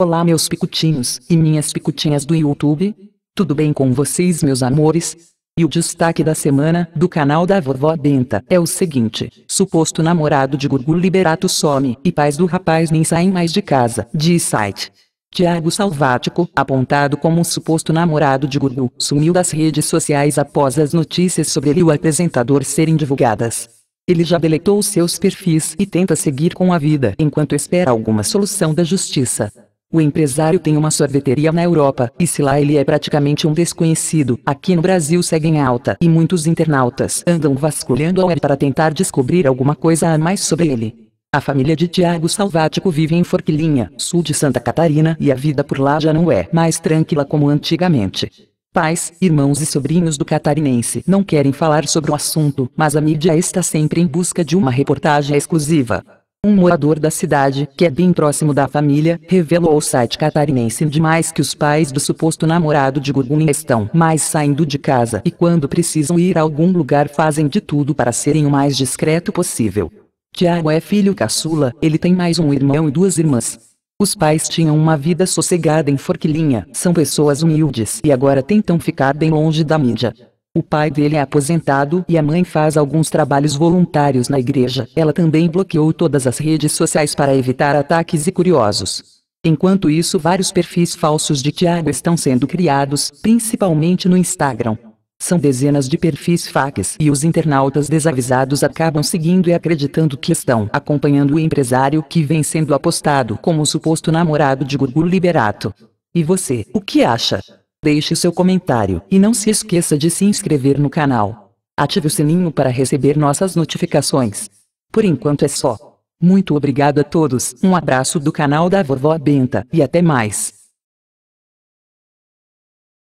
Olá meus picutinhos e minhas picutinhas do YouTube. Tudo bem com vocês meus amores? E o destaque da semana do canal da Vovó Benta é o seguinte. Suposto namorado de Gugu Liberato some e pais do rapaz nem saem mais de casa, diz site. Tiago Salvático, apontado como um suposto namorado de Gugu, sumiu das redes sociais após as notícias sobre ele e o apresentador serem divulgadas. Ele já deletou seus perfis e tenta seguir com a vida enquanto espera alguma solução da justiça. O empresário tem uma sorveteria na Europa, e se lá ele é praticamente um desconhecido, aqui no Brasil segue em alta, e muitos internautas andam vasculhando a web para tentar descobrir alguma coisa a mais sobre ele. A família de Tiago Salvático vive em Forquilinha, sul de Santa Catarina, e a vida por lá já não é mais tranquila como antigamente. Pais, irmãos e sobrinhos do catarinense não querem falar sobre o assunto, mas a mídia está sempre em busca de uma reportagem exclusiva. Um morador da cidade, que é bem próximo da família, revelou ao site catarinense demais que os pais do suposto namorado de Gugun estão mais saindo de casa e quando precisam ir a algum lugar fazem de tudo para serem o mais discreto possível. Tiago é filho caçula, ele tem mais um irmão e duas irmãs. Os pais tinham uma vida sossegada em Forquilinha, são pessoas humildes e agora tentam ficar bem longe da mídia. O pai dele é aposentado e a mãe faz alguns trabalhos voluntários na igreja. Ela também bloqueou todas as redes sociais para evitar ataques e curiosos. Enquanto isso, vários perfis falsos de Tiago estão sendo criados, principalmente no Instagram. São dezenas de perfis fakes e os internautas desavisados acabam seguindo e acreditando que estão acompanhando o empresário que vem sendo apostado como o suposto namorado de Gugu Liberato. E você, o que acha? deixe seu comentário e não se esqueça de se inscrever no canal. Ative o sininho para receber nossas notificações. Por enquanto é só. Muito obrigado a todos, um abraço do canal da Vovó Benta e até mais.